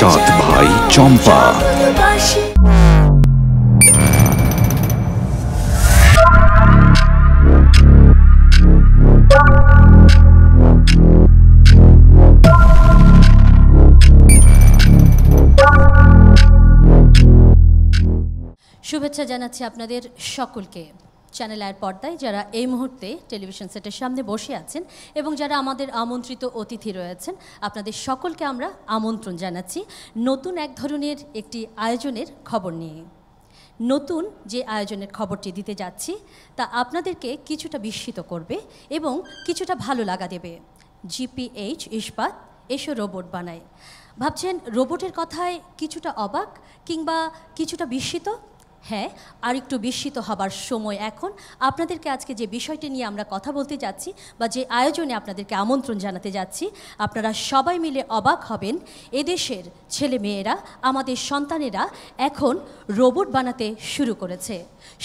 সাত ভাই চম্পা শুভেচ্ছা জানাচ্ছি আপনাদের সকলকে চ্যানেল আয়ের পর্দায় যারা এই মুহূর্তে টেলিভিশন সেটের সামনে বসে আছেন এবং যারা আমাদের আমন্ত্রিত অতিথি রয়েছেন আপনাদের সকলকে আমরা আমন্ত্রণ জানাচ্ছি নতুন এক ধরনের একটি আয়োজনের খবর নিয়ে নতুন যে আয়োজনের খবরটি দিতে যাচ্ছি তা আপনাদেরকে কিছুটা বিস্মিত করবে এবং কিছুটা ভালো লাগা দেবে জিপিএইচ ইস্পাত এসো রোবট বানায় ভাবছেন রোবটের কথায় কিছুটা অবাক কিংবা কিছুটা বিস্মিত হ্যাঁ আর একটু বিস্মিত হবার সময় এখন আপনাদেরকে আজকে যে বিষয়টি নিয়ে আমরা কথা বলতে যাচ্ছি বা যে আয়োজনে আপনাদেরকে আমন্ত্রণ জানাতে যাচ্ছি আপনারা সবাই মিলে অবাক হবেন এদেশের ছেলে মেয়েরা আমাদের সন্তানেরা এখন রোবট বানাতে শুরু করেছে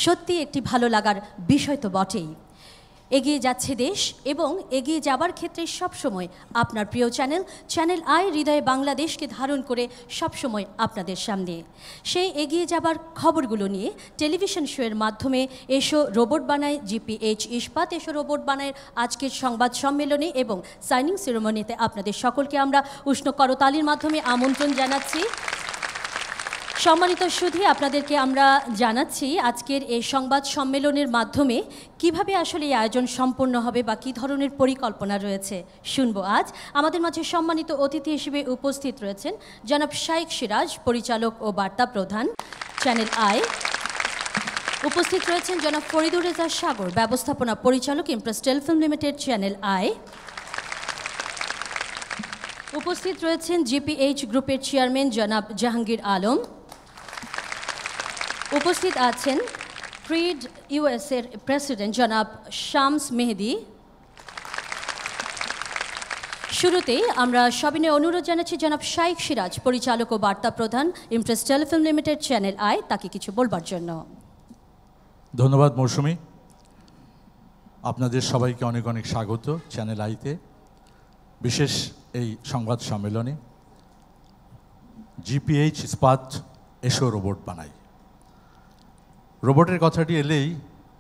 সত্যি একটি ভালো লাগার বিষয় তো বটেই এগিয়ে যাচ্ছে দেশ এবং এগিয়ে যাবার ক্ষেত্রে সবসময় আপনার প্রিয় চ্যানেল চ্যানেল আই হৃদয়ে বাংলাদেশকে ধারণ করে সবসময় আপনাদের সামনে সেই এগিয়ে যাবার খবরগুলো নিয়ে টেলিভিশন শোয়ের মাধ্যমে এসো রোবট বানায় জিপিএইচ ইস্পাত এসো রোবট বানায় আজকের সংবাদ সম্মেলনে এবং সাইনিং সেরোমনিতে আপনাদের সকলকে আমরা উষ্ণ করতালির মাধ্যমে আমন্ত্রণ জানাচ্ছি সম্মানিত সুধী আপনাদেরকে আমরা জানাচ্ছি আজকের এই সংবাদ সম্মেলনের মাধ্যমে কিভাবে আসলে এই আয়োজন সম্পন্ন হবে বা কী ধরনের পরিকল্পনা রয়েছে শুনবো আজ আমাদের মাঝে সম্মানিত অতিথি হিসেবে উপস্থিত রয়েছেন জনাব শাইক সিরাজ পরিচালক ও বার্তা প্রধান চ্যানেল আই উপস্থিত রয়েছেন জনাব ফরিদুর রেজা সাগর ব্যবস্থাপনা পরিচালক Impress Telefilm Limited Channel I উপস্থিত রয়েছেন জিপিএইচ গ্রুপের চেয়ারম্যান জনাব জাহাঙ্গীর আলম উপস্থিত আছেন ফ্রিড ইউএসের প্রেসিডেন্ট জনাব শামস মেহেদি শুরুতেই আমরা সবিনয় অনুরোধ জানাচ্ছি জনাব শাইক সিরাজ পরিচালক ও বার্তা প্রধান ইমপ্রেস টেলিফিল্ম লিমিটেড চ্যানেল আয় তাকে কিছু বলবার জন্য ধন্যবাদ মৌসুমি আপনাদের সবাইকে অনেক অনেক স্বাগত চ্যানেল আইতে বিশেষ এই সংবাদ সম্মেলনে জিপিএইচ ইস্পাত এসো রোবট বানায় রোবটের কথাটি এলেই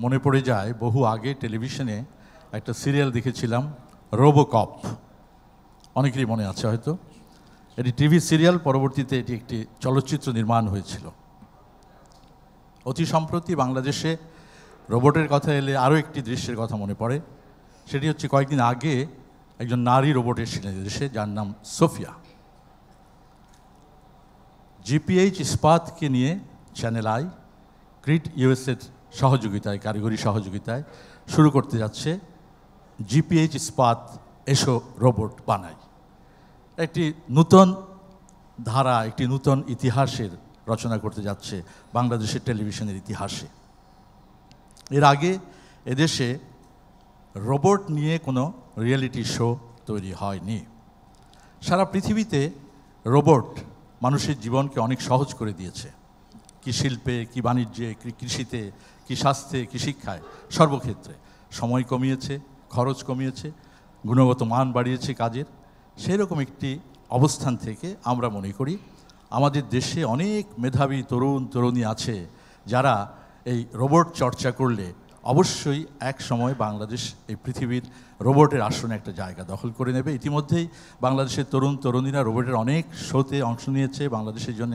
মনে পড়ে যায় বহু আগে টেলিভিশনে একটা সিরিয়াল দেখেছিলাম রোবোকপ অনেকেরই মনে আছে হয়তো এটি টিভি সিরিয়াল পরবর্তীতে এটি একটি চলচ্চিত্র নির্মাণ হয়েছিল অতি সম্প্রতি বাংলাদেশে রোবটের কথা এলে আরও একটি দৃশ্যের কথা মনে পড়ে সেটি হচ্ছে কয়েকদিন আগে একজন নারী রোবট এসেছিলেন দেশে যার নাম সোফিয়া জিপিএইচ ইস্পাতকে নিয়ে চ্যানেল আই ক্রিট ইউএসএর সহযোগিতায় কারিগরি সহযোগিতায় শুরু করতে যাচ্ছে জিপিএইচ ইস্পাত এসো রোবট বানাই একটি নূতন ধারা একটি নূতন ইতিহাসের রচনা করতে যাচ্ছে বাংলাদেশের টেলিভিশনের ইতিহাসে এর আগে এদেশে রোবট নিয়ে কোনো রিয়েলিটি শো তৈরি হয়নি সারা পৃথিবীতে রোবট মানুষের জীবনকে অনেক সহজ করে দিয়েছে কি শিল্পে কি বাণিজ্যে কি কৃষিতে কি স্বাস্থ্যে কি শিক্ষায় সর্বক্ষেত্রে সময় কমিয়েছে খরচ কমিয়েছে গুণগত মান বাড়িয়েছে কাজের সেরকম একটি অবস্থান থেকে আমরা মনে করি আমাদের দেশে অনেক মেধাবী তরুণ তরুণী আছে যারা এই রোবট চর্চা করলে অবশ্যই এক সময় বাংলাদেশ এই পৃথিবীর রোবটের আসনে একটা জায়গা দখল করে নেবে ইতিমধ্যেই বাংলাদেশের তরুণ তরুণীরা রোবটের অনেক শোতে অংশ নিয়েছে বাংলাদেশের জন্য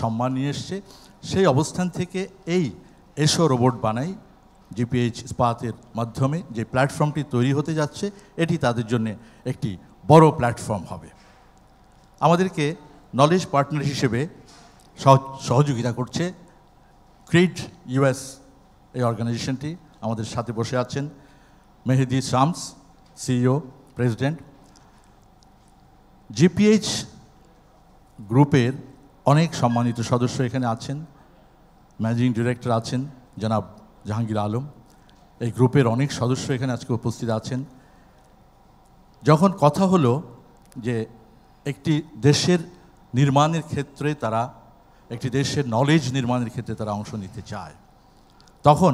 সম্মান নিয়ে এসছে সেই অবস্থান থেকে এই এসো রোবট বানাই জিপিএইচ স্পাতের মাধ্যমে যে প্ল্যাটফর্মটি তৈরি হতে যাচ্ছে এটি তাদের জন্য একটি বড় প্ল্যাটফর্ম হবে আমাদেরকে নলেজ পার্টনার হিসেবে সহযোগিতা করছে ক্রিড ইউএস এই অর্গানাইজেশনটি আমাদের সাথে বসে আছেন Mehedi Shams CEO president GPH গ্রুপের অনেক সম্মানিত সদস্য এখানে আছেন ম্যানেজিং ডিরেক্টর আছেন জনাব জাহাঙ্গীর আলম এই গ্রুপের অনেক সদস্য এখানে আজকে উপস্থিত আছেন যখন কথা হলো যে একটি দেশের নির্মাণের ক্ষেত্রে তারা একটি দেশের নলেজ নির্মাণের ক্ষেত্রে তারা অংশ নিতে চায় তখন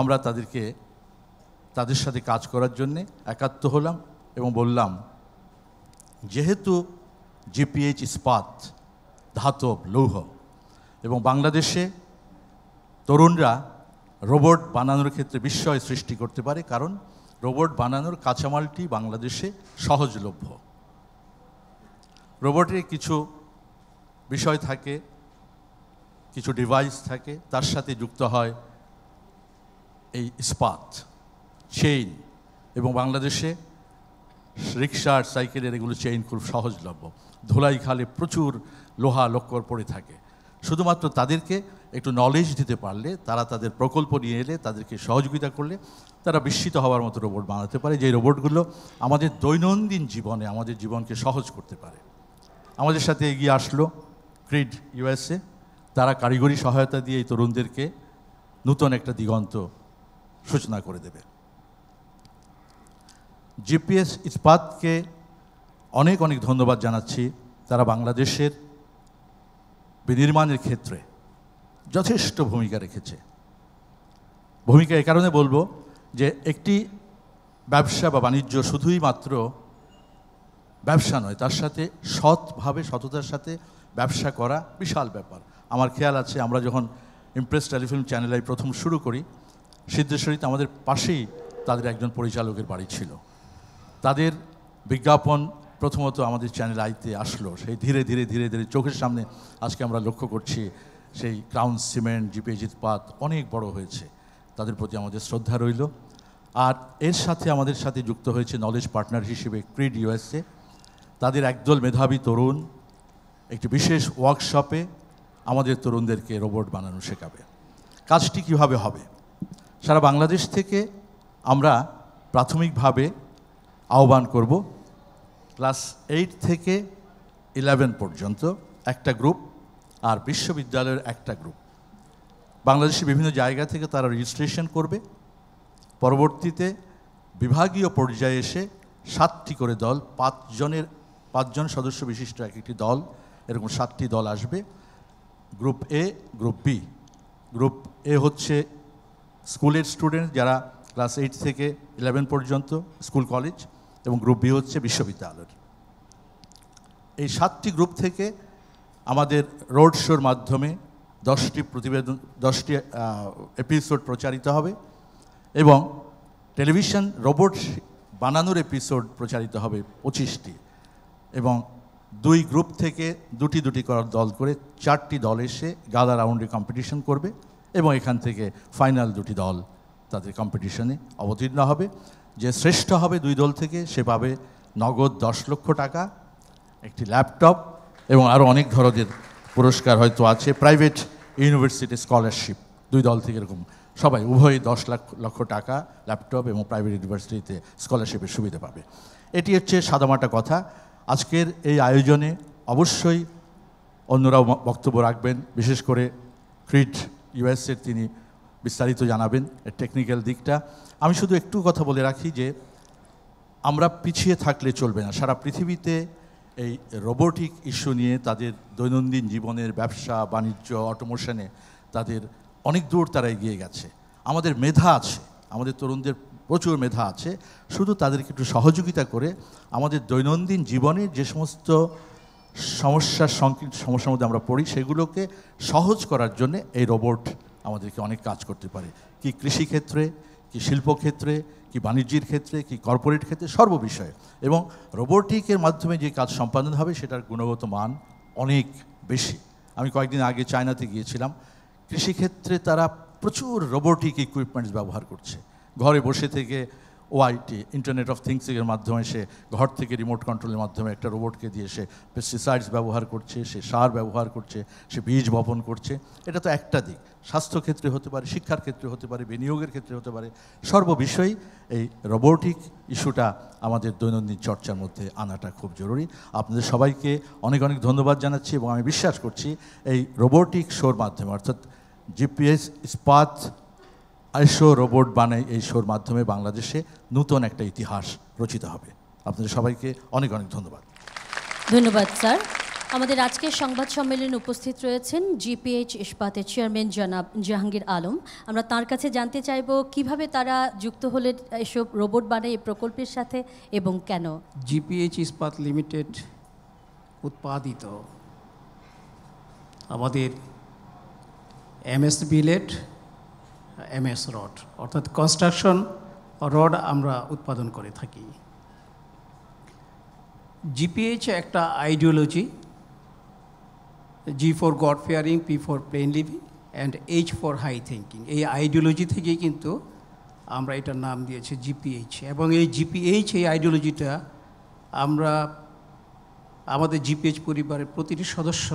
আমরা তাদেরকে তাদের সাথে কাজ করার জন্যে একাত্ম হলাম এবং বললাম যেহেতু জিপিএইচ ইস্পাত ধাতব লৌহ এবং বাংলাদেশে তরুণরা রোবট বানানোর ক্ষেত্রে বিস্ময় সৃষ্টি করতে পারে কারণ রোবট বানানোর কাঁচামালটি বাংলাদেশে সহজলভ্য রোবটের কিছু বিষয় থাকে কিছু ডিভাইস থাকে তার সাথে যুক্ত হয় এই ইস্পাত চেইন এবং বাংলাদেশে রিক্সা আর সাইকেলের এগুলো চেইন খুব সহজলভ্য ধুলাইখালে খালে প্রচুর লোহা লক্কর পড়ে থাকে শুধুমাত্র তাদেরকে একটু নলেজ দিতে পারলে তারা তাদের প্রকল্প নিয়ে এলে তাদেরকে সহযোগিতা করলে তারা বিস্মিত হওয়ার মতো রোবট বানাতে পারে যে রোবটগুলো আমাদের দৈনন্দিন জীবনে আমাদের জীবনকে সহজ করতে পারে আমাদের সাথে এগিয়ে আসলো ক্রিড ইউএসএ তারা কারিগরি সহায়তা দিয়ে এই তরুণদেরকে নূতন একটা দিগন্ত সূচনা করে দেবে জিপিএস ইস্পাতকে অনেক অনেক ধন্যবাদ জানাচ্ছি তারা বাংলাদেশের বিনির্মাণের ক্ষেত্রে যথেষ্ট ভূমিকা রেখেছে ভূমিকা এ কারণে বলবো যে একটি ব্যবসা বা বাণিজ্য শুধুই মাত্র ব্যবসা নয় তার সাথে সৎভাবে সততার সাথে ব্যবসা করা বিশাল ব্যাপার আমার খেয়াল আছে আমরা যখন ইমপ্রেস টেলিফিল্ম চ্যানেলে প্রথম শুরু করি সিদ্ধেশ্বরীতে আমাদের পাশেই তাদের একজন পরিচালকের বাড়ি ছিল তাদের বিজ্ঞাপন প্রথমত আমাদের চ্যানেল আইতে আসলো সেই ধীরে ধীরে ধীরে ধীরে চোখের সামনে আজকে আমরা লক্ষ্য করছি সেই ক্রাউন সিমেন্ট জিপে জিতপাত অনেক বড় হয়েছে তাদের প্রতি আমাদের শ্রদ্ধা রইল আর এর সাথে আমাদের সাথে যুক্ত হয়েছে নলেজ পার্টনার হিসেবে ক্রিড ইউএসএ তাদের একদল মেধাবী তরুণ একটি বিশেষ ওয়ার্কশপে আমাদের তরুণদেরকে রোবট বানানো শেখাবে কাজটি কীভাবে হবে সারা বাংলাদেশ থেকে আমরা প্রাথমিকভাবে আহ্বান করব ক্লাস এইট থেকে ইলেভেন পর্যন্ত একটা গ্রুপ আর বিশ্ববিদ্যালয়ের একটা গ্রুপ বাংলাদেশের বিভিন্ন জায়গা থেকে তারা রেজিস্ট্রেশন করবে পরবর্তীতে বিভাগীয় পর্যায়ে এসে সাতটি করে দল পাঁচজনের পাঁচজন সদস্য বিশিষ্ট এক একটি দল এরকম সাতটি দল আসবে group A group B group A হচ্ছে স্কুলের স্টুডেন্ট যারা ক্লাস এইট থেকে ইলেভেন পর্যন্ত স্কুল কলেজ এবং গ্রুপ বি হচ্ছে বিশ্ববিদ্যালয়ের এই সাতটি গ্রুপ থেকে আমাদের রোড শোর মাধ্যমে দশটি প্রতিবেদন দশটি এপিসোড প্রচারিত হবে এবং টেলিভিশন রোবট বানানোর এপিসোড প্রচারিত হবে পঁচিশটি এবং দুই গ্রুপ থেকে দুটি দুটি করার দল করে চারটি দল এসে গাদা রাউন্ডে কম্পিটিশন করবে এবং এখান থেকে ফাইনাল দুটি দল তাদের কম্পিটিশনে অবতীর্ণ হবে যে শ্রেষ্ঠ হবে দুই দল থেকে সে পাবে নগদ দশ লক্ষ টাকা একটি ল্যাপটপ এবং আরও অনেক ধরনের পুরস্কার হয়তো আছে প্রাইভেট ইউনিভার্সিটি স্কলারশিপ দুই দল থেকে এরকম সবাই উভয়ই দশ লাখ লক্ষ টাকা ল্যাপটপ এবং প্রাইভেট ইউনিভার্সিটিতে স্কলারশিপের সুবিধা পাবে এটি হচ্ছে সাদামাটা কথা আজকের এই আয়োজনে অবশ্যই অন্যরাও বক্তব্য রাখবেন বিশেষ করে ক্রিট ইউএসের তিনি বিস্তারিত জানাবেন এর টেকনিক্যাল দিকটা আমি শুধু একটু কথা বলে রাখি যে আমরা পিছিয়ে থাকলে চলবে না সারা পৃথিবীতে এই রোবোটিক ইস্যু নিয়ে তাদের দৈনন্দিন জীবনের ব্যবসা বাণিজ্য অটোমোশনে তাদের অনেক দূর তারা এগিয়ে গেছে আমাদের মেধা আছে আমাদের তরুণদের প্রচুর মেধা আছে শুধু তাদেরকে একটু সহযোগিতা করে আমাদের দৈনন্দিন জীবনের যে সমস্ত সমস্যার সংকীর্ণ সমস্যার মধ্যে আমরা পড়ি সেগুলোকে সহজ করার জন্য এই রোবট আমাদেরকে অনেক কাজ করতে পারে কি কৃষিক্ষেত্রে কি শিল্পক্ষেত্রে কি বাণিজ্যের ক্ষেত্রে কি কর্পোরেট ক্ষেত্রে সর্ব বিষয়ে এবং রোবোটিকের মাধ্যমে যে কাজ সম্পাদন হবে সেটার গুণগত মান অনেক বেশি আমি কয়েকদিন আগে চায়নাতে গিয়েছিলাম কৃষিক্ষেত্রে তারা প্রচুর রোবোটিক ইকুইপমেন্টস ব্যবহার করছে ঘরে বসে থেকে ওআইটি ইন্টারনেট অফ থিংসের মাধ্যমে সে ঘর থেকে রিমোট কন্ট্রোলের মাধ্যমে একটা রোবটকে দিয়ে সে পেস্টিসাইডস ব্যবহার করছে সে সার ব্যবহার করছে সে বীজ বপন করছে এটা তো একটা দিক স্বাস্থ্যক্ষেত্রে হতে পারে শিক্ষার ক্ষেত্রে হতে পারে বিনিয়োগের ক্ষেত্রে হতে পারে সর্ববিষয়েই এই রোবোটিক ইস্যুটা আমাদের দৈনন্দিন চর্চার মধ্যে আনাটা খুব জরুরি আপনাদের সবাইকে অনেক অনেক ধন্যবাদ জানাচ্ছি এবং আমি বিশ্বাস করছি এই রোবোটিক শোর মাধ্যমে অর্থাৎ জিপিএস ইস্পাত আড়াইশো রোবট বানাই এই শোর মাধ্যমে বাংলাদেশে নতুন একটা ইতিহাস রচিত হবে আপনাদের সবাইকে অনেক অনেক ধন্যবাদ ধন্যবাদ স্যার আমাদের আজকের সংবাদ সম্মেলনে উপস্থিত রয়েছেন জিপিএইচ ইস্পাতের চেয়ারম্যান জনাব জাহাঙ্গীর আলম আমরা তার কাছে জানতে চাইব কিভাবে তারা যুক্ত হলে এসব রোবট বানাই এই প্রকল্পের সাথে এবং কেন জিপিএইচ ইস্পাত লিমিটেড উৎপাদিত আমাদের MS billet M S rod অর্থাৎ কনস্ট্রাকশন রড আমরা উৎপাদন করে থাকি জিপিএইচ একটা ideology G for God fearing P for plain living and H for high thinking এই আইডিওলজি থেকেই কিন্তু আমরা এটার নাম দিয়েছি জিপিএইচ এবং এই জিপিএইচ এই আইডিওলজিটা আমরা আমাদের জিপিএইচ পরিবারের প্রতিটি সদস্য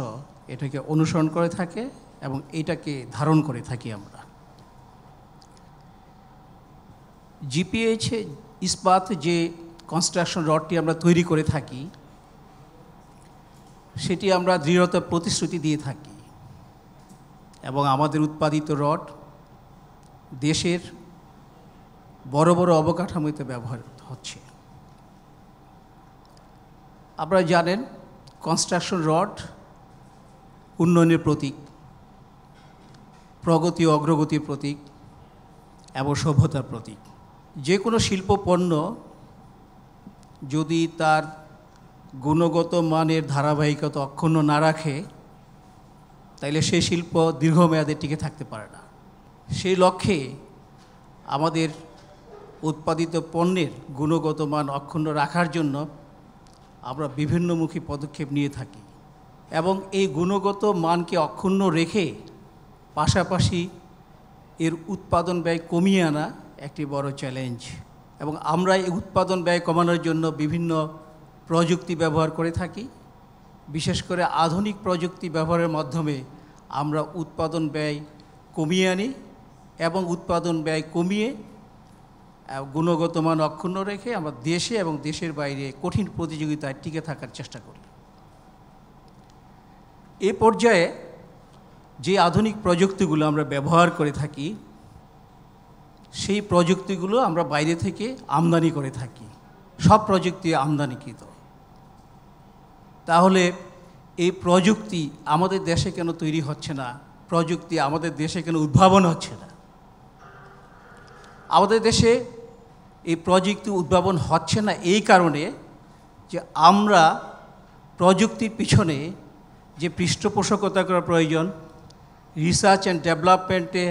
এটাকে অনুসরণ করে থাকে এবং এটাকে ধারণ করে থাকি আমরা জিপিএইচ ইস্পাত যে কনস্ট্রাকশন রডটি আমরা তৈরি করে থাকি সেটি আমরা দৃঢ়তা প্রতিশ্রুতি দিয়ে থাকি এবং আমাদের উৎপাদিত রড দেশের বড় বড় অবকাঠামোতে ব্যবহার হচ্ছে আপনারা জানেন কনস্ট্রাকশন রড উন্নয়নের প্রতীক প্রগতি অগ্রগতির প্রতীক এবং সভ্যতার প্রতীক যে কোনো শিল্প পণ্য যদি তার গুণগত মানের ধারাবাহিকতা অক্ষুণ্ণ না রাখে তাইলে সেই শিল্প দীর্ঘমেয়াদে টিকে থাকতে পারে না সেই লক্ষ্যে আমাদের উৎপাদিত পণ্যের গুণগত মান অক্ষুণ্ণ রাখার জন্য আমরা বিভিন্নমুখী পদক্ষেপ নিয়ে থাকি এবং এই গুণগত মানকে অক্ষুণ্ণ রেখে পাশাপাশি এর উৎপাদন ব্যয় কমিয়ে আনা একটি বড় চ্যালেঞ্জ এবং আমরা এই উৎপাদন ব্যয় কমানোর জন্য বিভিন্ন প্রযুক্তি ব্যবহার করে থাকি বিশেষ করে আধুনিক প্রযুক্তি ব্যবহারের মাধ্যমে আমরা উৎপাদন ব্যয় কমিয়ে আনি এবং উৎপাদন ব্যয় কমিয়ে গুণগত মান অক্ষুণ্ণ রেখে আমরা দেশে এবং দেশের বাইরে কঠিন প্রতিযোগিতায় টিকে থাকার চেষ্টা করি এ পর্যায়ে যে আধুনিক প্রযুক্তিগুলো আমরা ব্যবহার করে থাকি সেই প্রযুক্তিগুলো আমরা বাইরে থেকে আমদানি করে থাকি সব প্রযুক্তি আমদানিকৃত তাহলে এই প্রযুক্তি আমাদের দেশে কেন তৈরি হচ্ছে না প্রযুক্তি আমাদের দেশে কেন উদ্ভাবন হচ্ছে না আমাদের দেশে এই প্রযুক্তি উদ্ভাবন হচ্ছে না এই কারণে যে আমরা প্রযুক্তির পিছনে যে পৃষ্ঠপোষকতা করা প্রয়োজন রিসার্চ অ্যান্ড ডেভেলপমেন্টে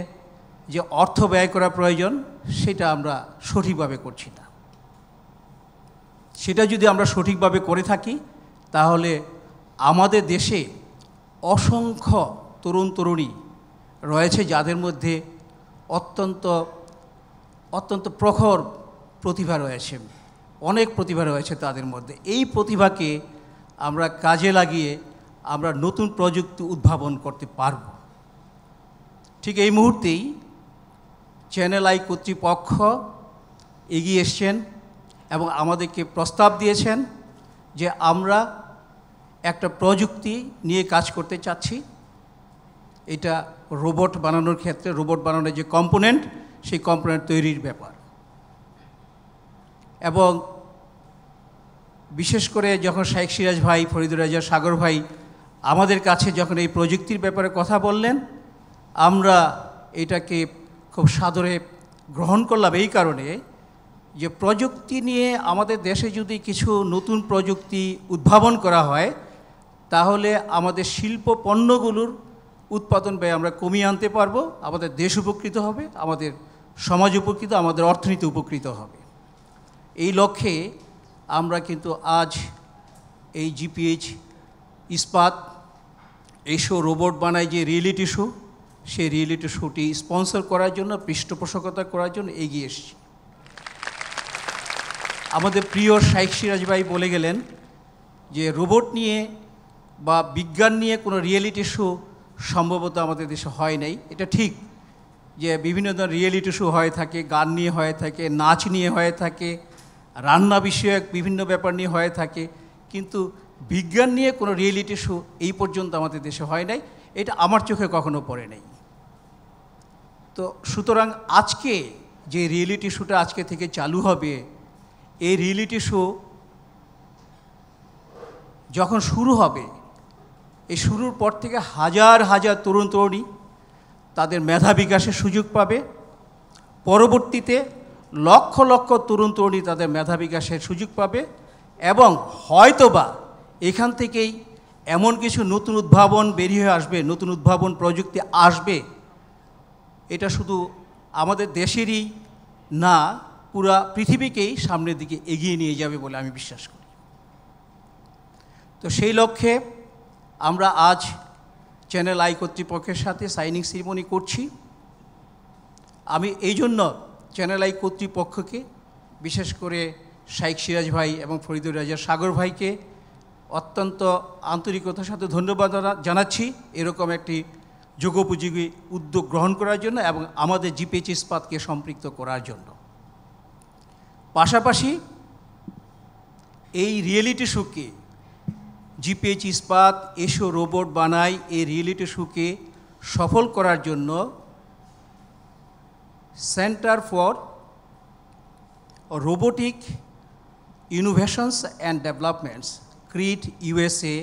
যে অর্থ ব্যয় করা প্রয়োজন সেটা আমরা সঠিকভাবে করছি না সেটা যদি আমরা সঠিকভাবে করে থাকি তাহলে আমাদের দেশে অসংখ্য তরুণ তরুণী রয়েছে যাদের মধ্যে অত্যন্ত অত্যন্ত প্রখর প্রতিভা রয়েছে অনেক প্রতিভা রয়েছে তাদের মধ্যে এই প্রতিভাকে আমরা কাজে লাগিয়ে আমরা নতুন প্রযুক্তি উদ্ভাবন করতে পারব ঠিক এই মুহূর্তেই চ্যানেল আই কর্তৃপক্ষ এগিয়ে এসছেন এবং আমাদেরকে প্রস্তাব দিয়েছেন যে আমরা একটা প্রযুক্তি নিয়ে কাজ করতে চাচ্ছি এটা রোবট বানানোর ক্ষেত্রে রোবট বানানোর যে কম্পোনেন্ট সেই কম্পোনেন্ট তৈরির ব্যাপার এবং বিশেষ করে যখন শাইখ সিরাজ ভাই ফরিদুর রাজা সাগর ভাই আমাদের কাছে যখন এই প্রযুক্তির ব্যাপারে কথা বললেন আমরা এটাকে খুব সাদরে গ্রহণ করলাম এই কারণে যে প্রযুক্তি নিয়ে আমাদের দেশে যদি কিছু নতুন প্রযুক্তি উদ্ভাবন করা হয় তাহলে আমাদের শিল্প পণ্যগুলোর উৎপাদন ব্যয় আমরা কমিয়ে আনতে পারবো আমাদের দেশ উপকৃত হবে আমাদের সমাজ উপকৃত আমাদের অর্থনীতি উপকৃত হবে এই লক্ষ্যে আমরা কিন্তু আজ এই জিপিএইচ ইস্পাত এসো রোবট বানায় যে রিয়েলিটি শো সেই রিয়েলিটি শোটি স্পন্সর করার জন্য পৃষ্ঠপোষকতা করার জন্য এগিয়ে এসছি আমাদের প্রিয় শাইক সিরাজ ভাই বলে গেলেন যে রোবট নিয়ে বা বিজ্ঞান নিয়ে কোনো রিয়েলিটি শো সম্ভবত আমাদের দেশে হয় নাই এটা ঠিক যে বিভিন্ন ধরনের রিয়েলিটি শো হয়ে থাকে গান নিয়ে হয়ে থাকে নাচ নিয়ে হয়ে থাকে রান্না বিষয়ক বিভিন্ন ব্যাপার নিয়ে হয়ে থাকে কিন্তু বিজ্ঞান নিয়ে কোনো রিয়েলিটি শো এই পর্যন্ত আমাদের দেশে হয় নাই এটা আমার চোখে কখনো পড়ে নাই তো সুতরাং আজকে যে রিয়েলিটি শোটা আজকে থেকে চালু হবে এই রিয়েলিটি শো যখন শুরু হবে এই শুরুর পর থেকে হাজার হাজার তরুণ তরুণী তাদের মেধা বিকাশের সুযোগ পাবে পরবর্তীতে লক্ষ লক্ষ তরুণ তরুণী তাদের মেধা বিকাশের সুযোগ পাবে এবং হয়তোবা এখান থেকেই এমন কিছু নতুন উদ্ভাবন বেরিয়ে আসবে নতুন উদ্ভাবন প্রযুক্তি আসবে এটা শুধু আমাদের দেশেরই না পুরা পৃথিবীকেই সামনের দিকে এগিয়ে নিয়ে যাবে বলে আমি বিশ্বাস করি তো সেই লক্ষ্যে আমরা আজ চ্যানেল আই কর্তৃপক্ষের সাথে সাইনিং সিরিমনি করছি আমি এই জন্য চ্যানেল আই কর্তৃপক্ষকে বিশেষ করে শাইক সিরাজ ভাই এবং ফরিদুর রাজার সাগর ভাইকে অত্যন্ত আন্তরিকতার সাথে ধন্যবাদ জানাচ্ছি এরকম একটি যোগোপযোগী উদ্যোগ গ্রহণ করার জন্য এবং আমাদের জিপিএইচ ইস্পাতকে সম্পৃক্ত করার জন্য পাশাপাশি এই রিয়েলিটি শোকে জিপিএইচ ইস্পাত এসো রোবট বানায় এই রিয়েলিটি শোকে সফল করার জন্য center for robotic innovations and developments CRID USA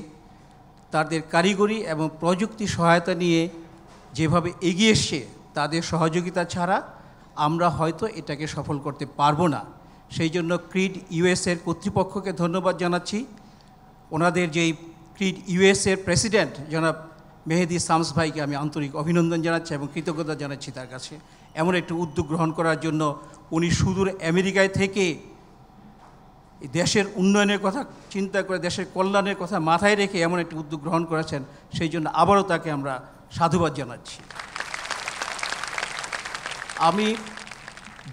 তাদের কারিগরি এবং প্রযুক্তি সহায়তা নিয়ে যেভাবে এগিয়ে এসছে তাদের সহযোগিতা ছাড়া আমরা হয়তো এটাকে সফল করতে পারবো না সেই জন্য ক্রিড ইউএসের কর্তৃপক্ষকে ধন্যবাদ জানাচ্ছি ওনাদের যেই ক্রিড ইউএসের প্রেসিডেন্ট জনাব মেহেদি শামস ভাইকে আমি আন্তরিক অভিনন্দন জানাচ্ছি এবং কৃতজ্ঞতা জানাচ্ছি তার কাছে এমন একটি উদ্যোগ গ্রহণ করার জন্য উনি সুদূর আমেরিকায় থেকে দেশের উন্নয়নের কথা চিন্তা করে দেশের কল্যাণের কথা মাথায় রেখে এমন একটি উদ্যোগ গ্রহণ করেছেন সেই জন্য আবারও তাকে আমরা সাধুবাদ জানাচ্ছি আমি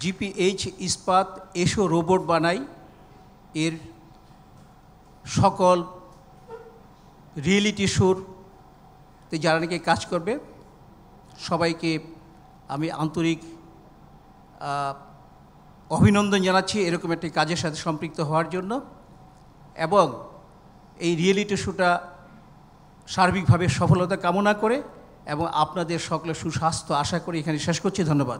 জিপিএইচ ইস্পাত এসো রোবট বানাই এর সকল রিয়েলিটি শোর যারা নাকি কাজ করবে সবাইকে আমি আন্তরিক অভিনন্দন জানাচ্ছি এরকম একটি কাজের সাথে সম্পৃক্ত হওয়ার জন্য এবং এই রিয়েলিটি শোটা সার্বিকভাবে সফলতা কামনা করে এবং আপনাদের সকলের সুস্বাস্থ্য আশা করে এখানে শেষ করছি ধন্যবাদ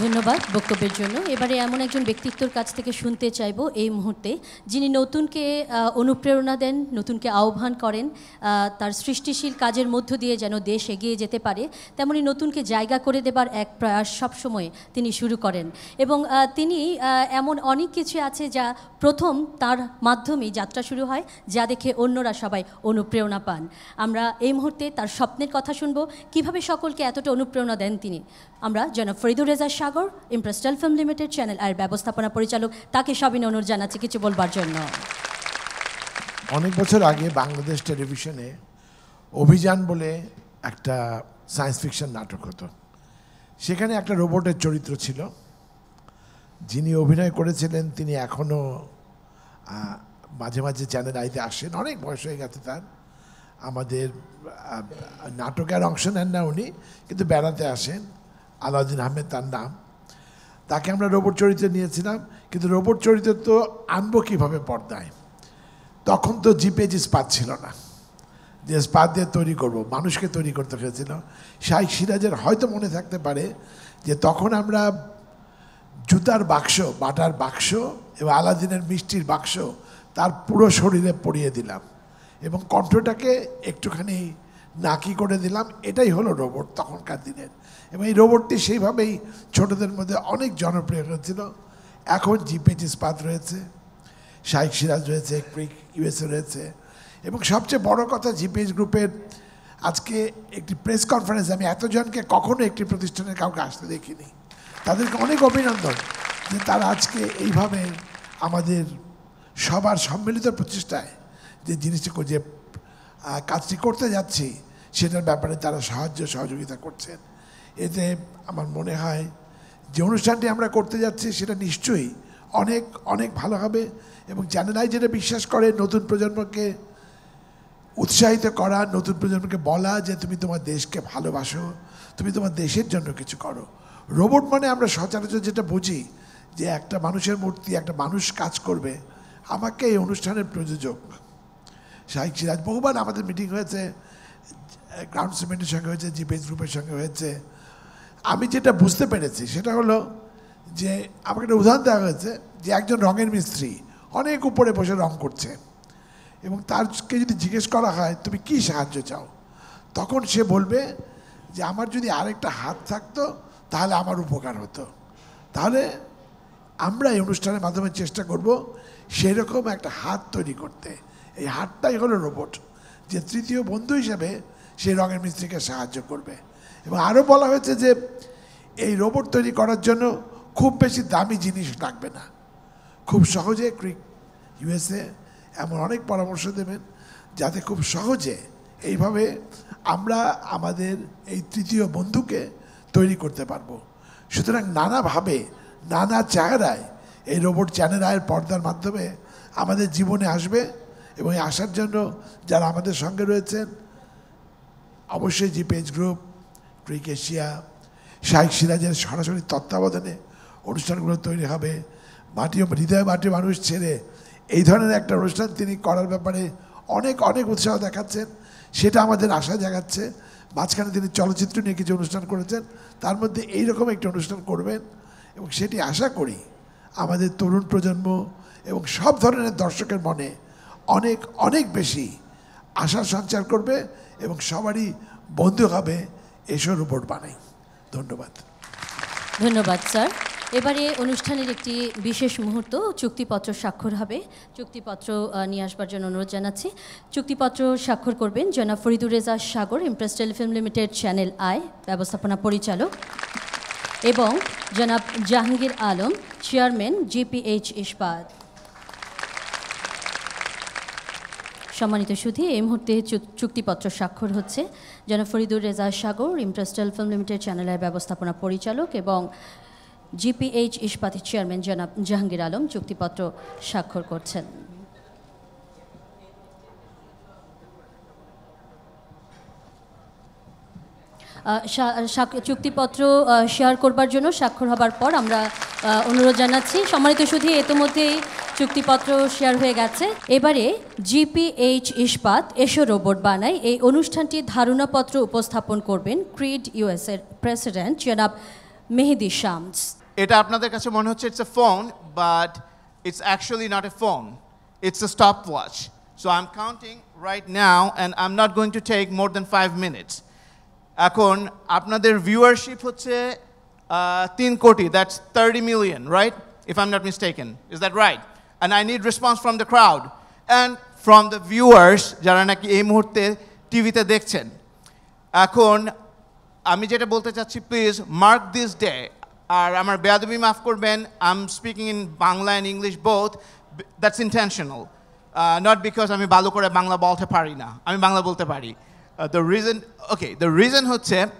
ধন্যবাদ বক্তব্যের জন্য এবারে এমন একজন ব্যক্তিত্বর কাছ থেকে শুনতে চাইব এই মুহূর্তে যিনি নতুনকে অনুপ্রেরণা দেন নতুনকে আহ্বান করেন তার সৃষ্টিশীল কাজের মধ্য দিয়ে যেন দেশ এগিয়ে যেতে পারে তেমনি নতুনকে জায়গা করে দেবার এক প্রয়াস সবসময় তিনি শুরু করেন এবং তিনি এমন অনেক কিছু আছে যা প্রথম তার মাধ্যমেই যাত্রা শুরু হয় যা দেখে অন্যরা সবাই অনুপ্রেরণা পান আমরা এই মুহূর্তে তার স্বপ্নের কথা শুনব কিভাবে সকলকে এতটা অনুপ্রেরণা দেন তিনি আমরা জনাব Faridur Reza Sagar Impress Film Limited Channel আর ব্যবস্থাপনা পরিচালক তাকে সবিন অনুরোধ জানাচ্ছি কিছু বলবার জন্য অনেক বছর আগে বাংলাদেশ টেলিভিশনে অভিযান বলে একটা সায়েন্স ফিকশন নাটক হতো সেখানে একটা রোবটের চরিত্র ছিল যিনি অভিনয় করেছিলেন তিনি এখনও মাঝে মাঝে চ্যানেল আইতে আসেন অনেক বয়স হয়ে গেছে তার আমাদের নাটকের অংশ নেন না উনি কিন্তু বেড়াতে আসেন আলাউদ্দিন আহমেদ তার নাম তাকে আমরা রোবট চরিত্রে নিয়েছিলাম কিন্তু রোবট চরিত্রে তো আনবো কীভাবে পর্দায় তখন তো জিপিএচ ইস্পাত ছিল না যে ইস্পাত দিয়ে তৈরি করব মানুষকে তৈরি করতে হয়েছিল সাই সিরাজের হয়তো মনে থাকতে পারে যে তখন আমরা জুতার বাক্স বাটার বাক্স এবং আলাদিনের মিষ্টির বাক্স তার পুরো শরীরে পরিয়ে দিলাম এবং কণ্ঠটাকে একটুখানি নাকি করে দিলাম এটাই হলো রোবট তখনকার দিনের এবং এই রোবটটি সেইভাবেই ছোটদের মধ্যে অনেক জনপ্রিয় হয়েছিল এখন জিপিটি ইস্পাত রয়েছে শাহিক সিরাজ রয়েছে ক্রিক ইউএসএ রয়েছে এবং সবচেয়ে বড় কথা জিপিএস গ্রুপের আজকে একটি প্রেস কনফারেন্স আমি এতজনকে কখনো একটি প্রতিষ্ঠানের কাউকে আসতে দেখিনি তাদেরকে অনেক অভিনন্দন যে তারা আজকে এইভাবে আমাদের সবার সম্মিলিত প্রচেষ্টায় যে জিনিসটি যে কাজটি করতে যাচ্ছি সেটার ব্যাপারে তারা সাহায্য সহযোগিতা করছেন এতে আমার মনে হয় যে অনুষ্ঠানটি আমরা করতে যাচ্ছি সেটা নিশ্চয়ই অনেক অনেক ভালো হবে এবং নাই যেটা বিশ্বাস করে নতুন প্রজন্মকে উৎসাহিত করা নতুন প্রজন্মকে বলা যে তুমি তোমার দেশকে ভালোবাসো তুমি তোমার দেশের জন্য কিছু করো রোবট মানে আমরা সচরাচর যেটা বুঝি যে একটা মানুষের মূর্তি একটা মানুষ কাজ করবে আমাকে এই অনুষ্ঠানের প্রযোজক শাহিক সিরাজ বহুবার আমাদের মিটিং হয়েছে গ্রাউন্ড সিমেন্টের সঙ্গে হয়েছে জিপেস গ্রুপের সঙ্গে হয়েছে আমি যেটা বুঝতে পেরেছি সেটা হলো যে আমাকে একটা উদাহরণ দেওয়া হয়েছে যে একজন রঙের মিস্ত্রি অনেক উপরে বসে রং করছে এবং তারকে যদি জিজ্ঞেস করা হয় তুমি কি সাহায্য চাও তখন সে বলবে যে আমার যদি আরেকটা হাত থাকতো তাহলে আমার উপকার হতো তাহলে আমরা এই অনুষ্ঠানের মাধ্যমে চেষ্টা করব সেরকম একটা হাত তৈরি করতে এই হাতটাই হলো রোবট যে তৃতীয় বন্ধু হিসেবে সেই রঙের মিস্ত্রিকে সাহায্য করবে এবং আরও বলা হয়েছে যে এই রোবট তৈরি করার জন্য খুব বেশি দামি জিনিস লাগবে না খুব সহজে ক্রিক ইউএসএ এমন অনেক পরামর্শ দেবেন যাতে খুব সহজে এইভাবে আমরা আমাদের এই তৃতীয় বন্ধুকে তৈরি করতে পারবো সুতরাং নানাভাবে নানা চেহারায় এই রোবট চ্যানেল আয়ের পর্দার মাধ্যমে আমাদের জীবনে আসবে এবং আসার জন্য যারা আমাদের সঙ্গে রয়েছেন অবশ্যই জি পেজ গ্রুপ ট্রিক এশিয়া শাইখ সিরাজের সরাসরি তত্ত্বাবধানে অনুষ্ঠানগুলো তৈরি হবে মাটি হৃদয় মাটি মানুষ ছেড়ে এই ধরনের একটা অনুষ্ঠান তিনি করার ব্যাপারে অনেক অনেক উৎসাহ দেখাচ্ছেন সেটা আমাদের আশা জাগাচ্ছে মাঝখানে তিনি চলচ্চিত্র নিয়ে কিছু অনুষ্ঠান করেছেন তার মধ্যে এইরকম একটি অনুষ্ঠান করবেন এবং সেটি আশা করি আমাদের তরুণ প্রজন্ম এবং সব ধরনের দর্শকের মনে অনেক অনেক বেশি আশা সঞ্চার করবে এবং সবারই বন্ধু হবে এসব রিপোর্ট বানাই ধন্যবাদ ধন্যবাদ স্যার এবারে অনুষ্ঠানের একটি বিশেষ মুহূর্ত চুক্তিপত্র স্বাক্ষর হবে চুক্তিপত্র নিয়ে আসবার জন্য অনুরোধ জানাচ্ছি চুক্তিপত্র স্বাক্ষর করবেন জনাব Faridur Reza Sagar Impress Telefilm Limited Channel I ব্যবস্থাপনা পরিচালক এবং জনাব জাহাঙ্গীর আলম চেয়ারম্যান জিপিএইচ ইস্পাত সম্মানিত সুধী এই মুহূর্তে চুক্তিপত্র স্বাক্ষর হচ্ছে যেন Faridur Reza Sagar Impress Film Limited চ্যানেলের ব্যবস্থাপনা পরিচালক এবং জিপিএইচ ইস্পাতি চেয়ারম্যান জনাব জাহাঙ্গীর আলম চুক্তিপত্র স্বাক্ষর করছেন চুক্তিপত্র শেয়ার করবার জন্য স্বাক্ষর হবার পর আমরা অনুরোধ জানাচ্ছি সম্মানিত শুধু এতোমধ্যেই চুক্তিপত্র শেয়ার হয়ে গেছে এবারে জিপিএইচ ইস্পাত এসো রোবট বানায় এই অনুষ্ঠানটি ধারণাপত্র উপস্থাপন করবেন ক্রিড এর প্রেসিডেন্ট জনাব মেহেদি শামস এটা আপনাদের কাছে মনে হচ্ছে it's a phone but it's actually not a phone it's a stopwatch so I am counting right now and I am not going to take more than five minutes এখন আপনাদের viewership হচ্ছে তিন কোটি that's thirty million right if I am not mistaken is that right and I need response from the crowd and from the viewers যারা নাকি এই মুহূর্তে টিভিতে দেখছেন এখন আমি যেটা বলতে চাচ্ছি প্লিজ মার্ক দিস ডে আর আমার বেয়াদবি মাফ করবেন I am speaking in Bangla and English both that's intentional not because আমি ভালো করে বাংলা বলতে পারি না আমি বাংলা বলতে পারি Uh, the reason, okay, the reason Hutse,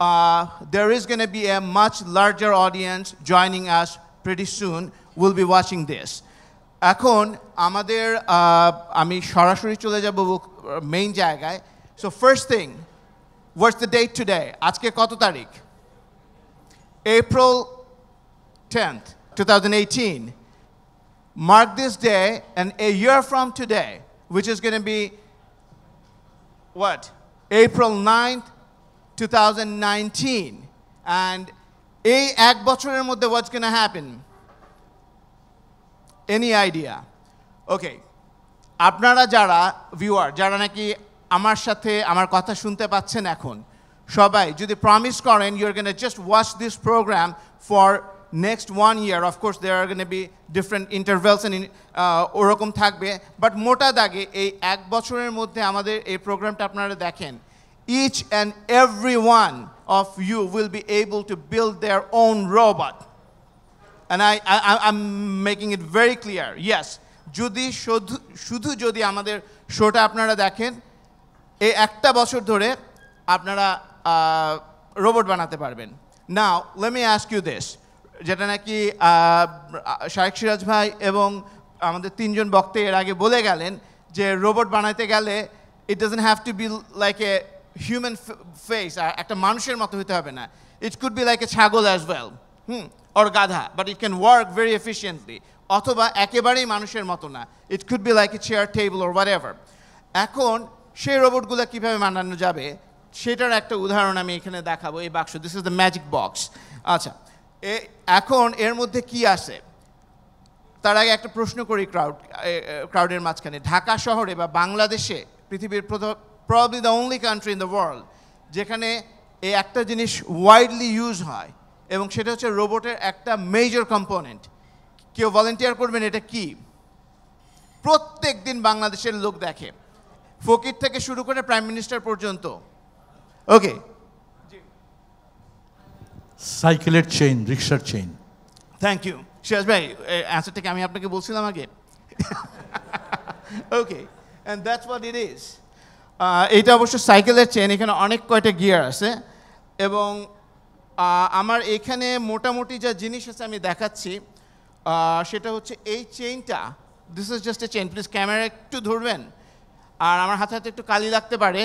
uh, there is going to be a much larger audience joining us pretty soon. We'll be watching this. Akon, Amadir, Ami Sharashuri Chulajabu, main jagai. So, first thing, what's the date today? Atske koto tarik? April 10th, 2018. Mark this day, and a year from today, which is going to be what? April 9th, 2019. And এই এক বছরের মধ্যে what's going to happen? Any idea? Okay. আপনারা যারা viewer যারা নাকি আমার সাথে আমার কথা শুনতে পাচ্ছেন এখন সবাই যদি প্রমিস করেন you're gonna just watch this program for next one year of course there are gonna be different intervals and ওরকম থাকবে বাট মোটা দাগে এই এক বছরের মধ্যে আমাদের এই প্রোগ্রামটা আপনারা দেখেন each and every one of you will be able to build their own robot. And I, I, I'm making it very clear. Yes, যদি শুধু শুধু যদি আমাদের শোটা আপনারা দেখেন এই একটা বছর ধরে আপনারা রোবট বানাতে পারবেন now let me ask you this যেটা নাকি শায়েক সিরাজ ভাই এবং আমাদের তিনজন বক্তা এর আগে বলে গেলেন যে রোবট বানাইতে গেলে it doesn't have to be like a human face আর একটা মানুষের মতো হতে হবে না it could be like a ছাগল অ্যাজ ওয়েল হুম অর গাধা but it can work very efficiently অথবা একেবারেই মানুষের মতো না it could be like a chair table or whatever এখন সেই রোবটগুলো কীভাবে মানানো যাবে সেটার একটা উদাহরণ আমি এখানে দেখাবো এই বাক্স this is the magic box আচ্ছা এখন এর মধ্যে কি আছে তার আগে একটা প্রশ্ন করি ক্রাউড ক্রাউডের মাঝখানে ঢাকা শহরে বা বাংলাদেশে পৃথিবীর probably the only country in the world যেখানে এই একটা জিনিস ওয়াইডলি ইউজ হয় এবং সেটা হচ্ছে রোবটের একটা মেজর কম্পোনেন্ট কেউ ভলেন্টিয়ার করবেন এটা কি প্রত্যেক দিন বাংলাদেশের লোক দেখে ফকির থেকে শুরু করে প্রাইম মিনিস্টার পর্যন্ত ওকে সাইকেলের চেইন রিক্সার চেইন থ্যাংক ইউ সিরাজ ভাই অ্যান্সারটাকে আমি আপনাকে বলছিলাম আগে okay and that's what it is এটা অবশ্য সাইকেলের চেইন এখানে অনেক কয়টা গিয়ার আছে এবং আমার এখানে মোটামুটি যা জিনিস আছে আমি দেখাচ্ছি সেটা হচ্ছে এই চেইনটা this is just a chain please camera একটু ধরবেন আর আমার হাতে হাতে একটু কালি লাগতে পারে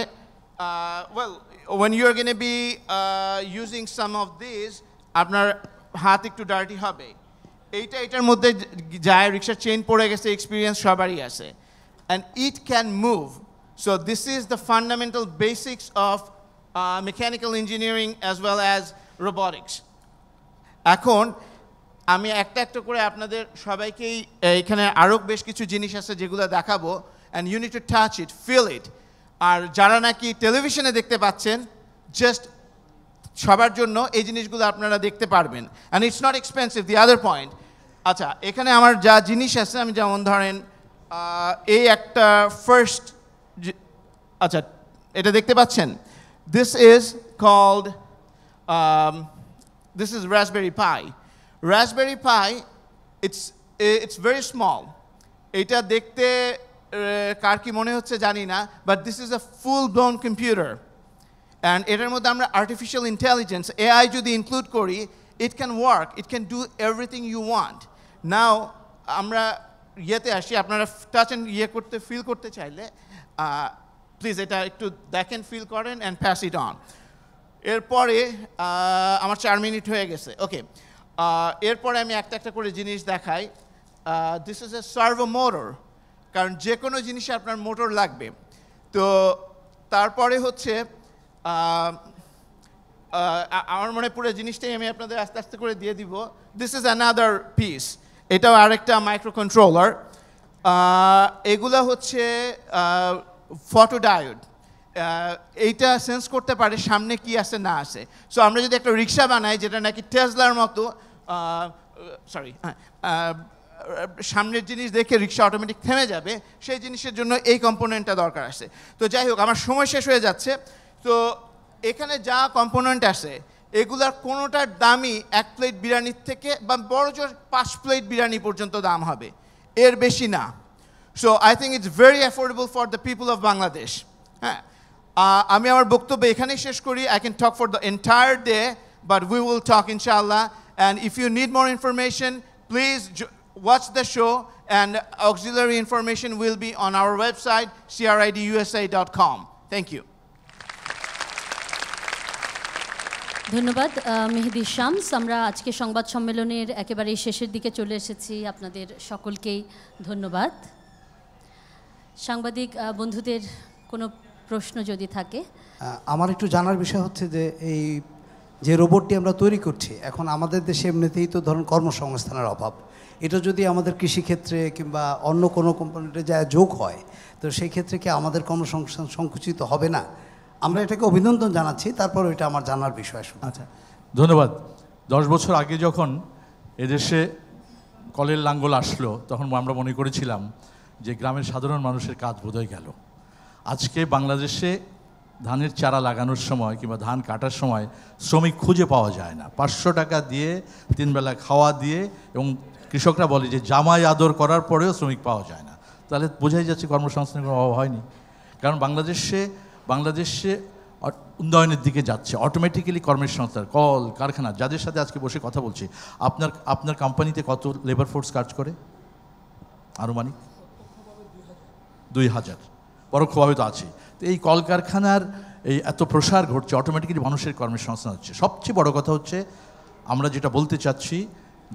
Uh, well, when you're going to be uh, using some of these, আপনার হাত একটু ডার্টি হবে এইটা এটার মধ্যে যায় রিক্সার চেন পড়ে গেছে এক্সপিরিয়েন্স সবারই আছে and it can move so this is the fundamental basics of mechanical engineering as well as robotics এখন আমি একটা একটা করে আপনাদের সবাইকেই এখানে আরও বেশ কিছু জিনিস আছে যেগুলো দেখাবো and you need to touch it feel it আর যারা নাকি টেলিভিশনে দেখতে পাচ্ছেন জাস্ট সবার জন্য এই জিনিসগুলো আপনারা দেখতে পারবেন and it's not expensive the other point আচ্ছা এখানে আমার যা জিনিস আছে আমি যেমন ধরেন এই একটা ফার্স্ট আচ্ছা এটা দেখতে পাচ্ছেন this is called this is raspberry pi raspberry pi it's it's very small এটা দেখতে কার কি মনে হচ্ছে জানি না but this is a full blown computer and এটার মধ্যে আমরা আর্টিফিশিয়াল ইন্টেলিজেন্স এআই যদি ইনক্লুড করি it can work it can do everything you want now আমরা ইয়েতে আসি আপনারা টাচ অ্যান্ড ইয়ে করতে ফিল করতে চাইলে প্লিজ এটা একটু দেখেন ফিল করেন অ্যান্ড প্যাস ইট অন এরপরে আমার চার মিনিট হয়ে গেছে ওকে এরপরে আমি একটা একটা করে জিনিস দেখাই this is a servo motor কারণ যে কোনো জিনিসে আপনার মোটর লাগবে তো তারপরে হচ্ছে আমার মনে পুরো জিনিসটাই আমি আপনাদের আস্তে আস্তে করে দিয়ে দিব দিস ইজ অ্যানাদার পিস এটাও আরেকটা মাইক্রো কন্ট্রোলার এগুলা হচ্ছে ফটো ডায়ড এইটা সেন্স করতে পারে সামনে কি আছে না আছে সো আমরা যদি একটা রিক্সা বানাই যেটা নাকি টেসলার মতো সরি সামনের জিনিস দেখে রিক্সা অটোমেটিক থেমে যাবে সেই জিনিসের জন্য এই কম্পোনেন্টটা দরকার আছে তো যাই হোক আমার সময় শেষ হয়ে যাচ্ছে তো এখানে যা কম্পোনেন্ট আছে এগুলার কোনোটার দামই এক প্লেট বিরিয়ানির থেকে বা বড় জোর পাঁচ প্লেট বিরিয়ানি পর্যন্ত দাম হবে এর বেশি না so I think it's very affordable for the people of Bangladesh হ্যাঁ আমি আমার বক্তব্য এখানেই শেষ করি I can talk for the entire day but we will talk ইনশাল্লাহ and if you need more information please watch the show, and auxiliary information will be on our website, cridusa.com. Thank you. ধন্যবাদ মেহেদি শামস আমরা আজকে সংবাদ সম্মেলনের একেবারে শেষের দিকে চলে এসেছি আপনাদের সকলকেই ধন্যবাদ সাংবাদিক বন্ধুদের কোনো প্রশ্ন যদি থাকে আমার একটু জানার বিষয় হচ্ছে যে এই যে রোবটটি আমরা তৈরি করছি এখন আমাদের দেশে এমনিতেই তো ধরুন কর্মসংস্থানের অভাব এটা যদি আমাদের কৃষিক্ষেত্রে কিংবা অন্য কোনো কোম্পানিতে যা যোগ হয় তো সেই ক্ষেত্রে কি আমাদের কর্মসংস্থান সংকুচিত হবে না আমরা এটাকে অভিনন্দন জানাচ্ছি তারপর এটা আমার জানার বিষয় শুনে আচ্ছা ধন্যবাদ দশ বছর আগে যখন এদেশে কলের লাঙ্গল আসলো তখন আমরা মনে করেছিলাম যে গ্রামের সাধারণ মানুষের কাজ বোধহয় গেল আজকে বাংলাদেশে ধানের চারা লাগানোর সময় কিংবা ধান কাটার সময় শ্রমিক খুঁজে পাওয়া যায় না পাঁচশো টাকা দিয়ে তিনবেলা খাওয়া দিয়ে এবং কৃষকরা বলে যে জামাই আদর করার পরেও শ্রমিক পাওয়া যায় না তাহলে বোঝাই যাচ্ছে কর্মসংস্থানের কোনো অভাব হয়নি কারণ বাংলাদেশে বাংলাদেশে উন্নয়নের দিকে যাচ্ছে অটোমেটিক্যালি কর্মের সংস্থার কল কারখানা যাদের সাথে আজকে বসে কথা বলছি আপনার আপনার কোম্পানিতে কত লেবার ফোর্স কাজ করে আনুমানিক দুই হাজার পরোক্ষভাবে তো আছে তো এই কলকারখানার এই এত প্রসার ঘটছে অটোমেটিক্যালি মানুষের কর্মসংস্থান হচ্ছে সবচেয়ে বড় কথা হচ্ছে আমরা যেটা বলতে চাচ্ছি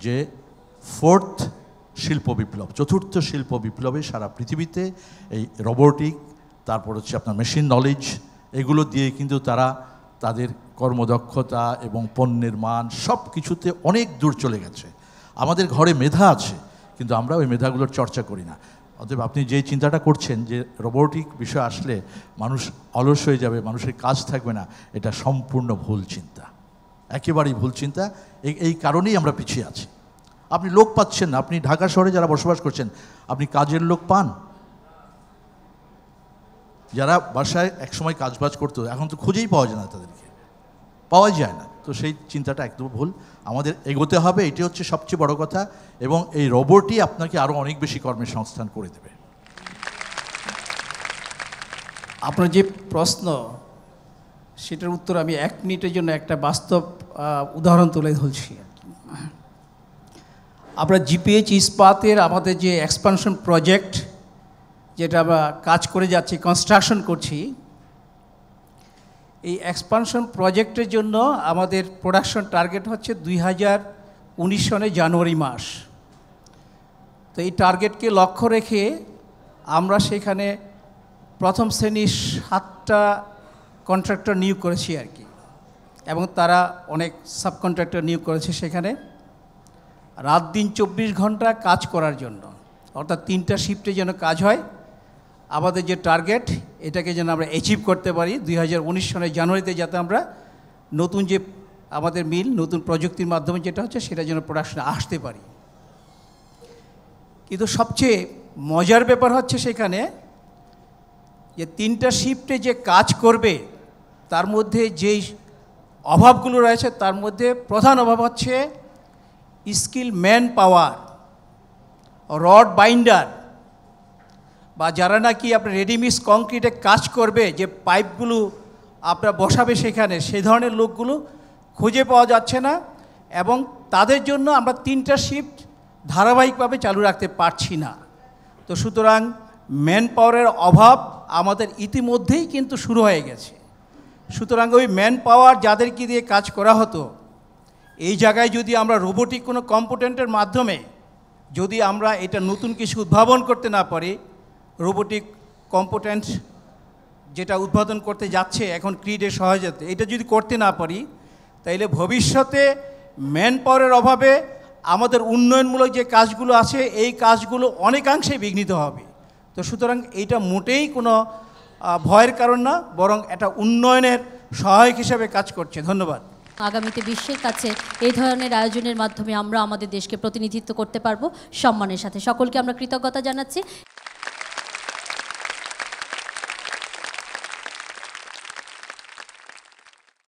যে ফোর্থ শিল্প বিপ্লব চতুর্থ শিল্প বিপ্লবে সারা পৃথিবীতে এই রোবোটিক তারপর হচ্ছে আপনার মেশিন নলেজ এগুলো দিয়ে কিন্তু তারা তাদের কর্মদক্ষতা এবং পণ্যের মান সব কিছুতে অনেক দূর চলে গেছে আমাদের ঘরে মেধা আছে কিন্তু আমরা ওই মেধাগুলোর চর্চা করি না অতএব আপনি যে চিন্তাটা করছেন যে রোবোটিক বিষয় আসলে মানুষ অলস হয়ে যাবে মানুষের কাজ থাকবে না এটা সম্পূর্ণ ভুল চিন্তা একেবারেই ভুল চিন্তা এই কারণেই আমরা পিছিয়ে আছি আপনি লোক পাচ্ছেন না আপনি ঢাকা শহরে যারা বসবাস করছেন আপনি কাজের লোক পান যারা বাসায় একসময় বাজ করতো এখন তো খুঁজেই পাওয়া যায় না তাদেরকে পাওয়া যায় না তো সেই চিন্তাটা একদম ভুল আমাদের এগোতে হবে এটি হচ্ছে সবচেয়ে বড় কথা এবং এই রোবটই আপনাকে আরও অনেক বেশি কর্মের সংস্থান করে দেবে আপনার যে প্রশ্ন সেটার উত্তর আমি এক মিনিটের জন্য একটা বাস্তব উদাহরণ তুলে ধরছি আমরা জিপিএইচ ইস্পাতের আমাদের যে এক্সপানশন প্রজেক্ট যেটা আমরা কাজ করে যাচ্ছি কনস্ট্রাকশন করছি এই এক্সপানশন প্রজেক্টের জন্য আমাদের প্রোডাকশন টার্গেট হচ্ছে দুই হাজার উনিশ সনে জানুয়ারি মাস তো এই টার্গেটকে লক্ষ্য রেখে আমরা সেখানে প্রথম শ্রেণীর সাতটা কন্ট্রাক্টর নিয়োগ করেছি আর কি এবং তারা অনেক সাব কন্ট্রাক্টর নিয়োগ করেছে সেখানে রাত দিন চব্বিশ ঘন্টা কাজ করার জন্য অর্থাৎ তিনটা শিফটে যেন কাজ হয় আমাদের যে টার্গেট এটাকে যেন আমরা অ্যাচিভ করতে পারি দুই সনের জানুয়ারিতে যাতে আমরা নতুন যে আমাদের মিল নতুন প্রযুক্তির মাধ্যমে যেটা হচ্ছে সেটা যেন প্রোডাকশনে আসতে পারি কিন্তু সবচেয়ে মজার ব্যাপার হচ্ছে সেখানে যে তিনটা শিফটে যে কাজ করবে তার মধ্যে যেই অভাবগুলো রয়েছে তার মধ্যে প্রধান অভাব হচ্ছে skill man power rod binder বা যারা নাকি আপনার রেডিমিক্স কংক্রিটে কাজ করবে যে পাইপগুলো আপনার বসাবে সেখানে সে ধরনের লোকগুলো খুঁজে পাওয়া যাচ্ছে না এবং তাদের জন্য আমরা তিনটা শিফট ধারাবাহিকভাবে চালু রাখতে পারছি না তো সুতরাং ম্যান পাওয়ারের অভাব আমাদের ইতিমধ্যেই কিন্তু শুরু হয়ে গেছে সুতরাং ওই ম্যান পাওয়ার যাদেরকে দিয়ে কাজ করা হতো এই জায়গায় যদি আমরা রোবোটিক কোনো কম্পোটেন্টের মাধ্যমে যদি আমরা এটা নতুন কিছু উদ্ভাবন করতে না পারি রোবোটিক কম্পোটেন্ট যেটা উদ্বোধন করতে যাচ্ছে এখন ক্রিডের সহজাতে এটা যদি করতে না পারি তাইলে ভবিষ্যতে ম্যান পাওয়ারের অভাবে আমাদের উন্নয়নমূলক যে কাজগুলো আছে এই কাজগুলো অনেকাংশে বিঘ্নিত হবে তো সুতরাং এটা মোটেই কোনো ভয়ের কারণ না বরং এটা উন্নয়নের সহায়ক হিসাবে কাজ করছে ধন্যবাদ আগামীতে বিশ্বের কাছে এই ধরনের আয়োজনের মাধ্যমে আমরা আমাদের দেশকে প্রতিনিধিত্ব করতে পারবো সম্মানের সাথে সকলকে আমরা কৃতজ্ঞতা জানাচ্ছি